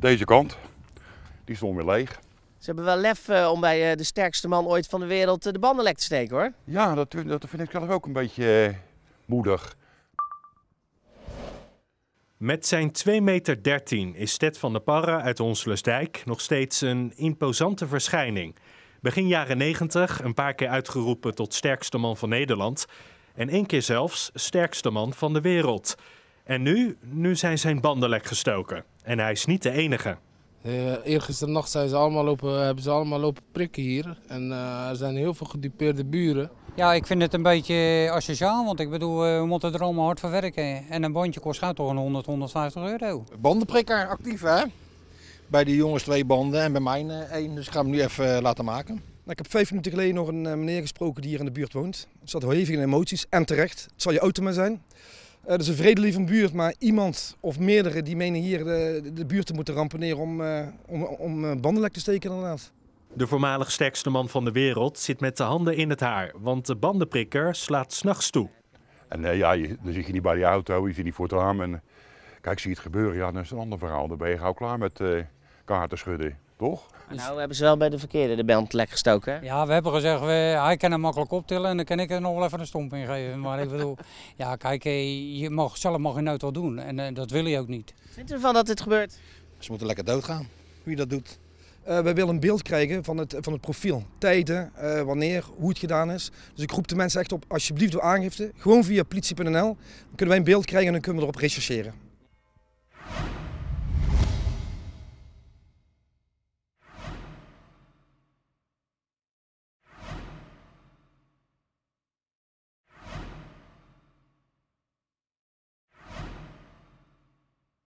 Deze kant, die stond weer leeg. Ze hebben wel lef eh, om bij eh, de sterkste man ooit van de wereld eh, de banden lek te steken hoor. Ja, dat, dat vind ik zelf ook een beetje moedig. Met zijn 2,13 meter 13 is Ted van der Parra uit Onslusdijk nog steeds een imposante verschijning. Begin jaren 90 een paar keer uitgeroepen tot sterkste man van Nederland. En één keer zelfs sterkste man van de wereld. En nu, nu zijn zijn banden lek gestoken. En hij is niet de enige. Eh, nacht zijn ze allemaal lopen, hebben ze allemaal lopen prikken hier. En eh, er zijn heel veel gedupeerde buren. Ja, ik vind het een beetje asociaal, want ik bedoel, eh, we moeten er allemaal hard voor werken. En een bandje kost toch een 100, 150 euro. Bandenprikker, actief hè? Bij de jongens twee banden en bij mij één, dus ik ga hem nu even laten maken. Nou, ik heb vijf minuten geleden nog een meneer gesproken die hier in de buurt woont. Er zat in emoties en terecht. Het zal je auto maar zijn. Uh, dat is een vredelievend buurt, maar iemand of meerdere die menen hier de, eh, de, buurt te moeten rampeneren om, uh, om, om bandenlek te steken inderdaad. De voormalig sterkste man van de wereld zit met de handen in het haar, want de bandenprikker slaat s'nachts toe. En ja, je, dan zit je niet bij die auto, je zit niet voor het raam en kijk, zie je het gebeuren, ja, dat is een ander verhaal. Dan ben je gauw klaar met kaarten schudden. Toch? Nou, we hebben ze wel bij de verkeerde de band lek gestoken. Hè? Ja, we hebben gezegd, we, hij kan hem makkelijk optillen en dan kan ik er nog wel even een stomp in geven. Maar ik bedoel, ja, kijk, eh, je mag zelf mag je nooit wat doen en eh, dat wil je ook niet. Vindt u ervan dat dit gebeurt? Ze moeten lekker doodgaan, wie dat doet. Uh, wij willen een beeld krijgen van het, van het profiel. Tijden, wanneer, hoe het gedaan is. Dus ik roep de mensen echt op, alsjeblieft door aangifte. Gewoon via politie.nl. Dan kunnen wij een beeld krijgen en dan kunnen we erop rechercheren.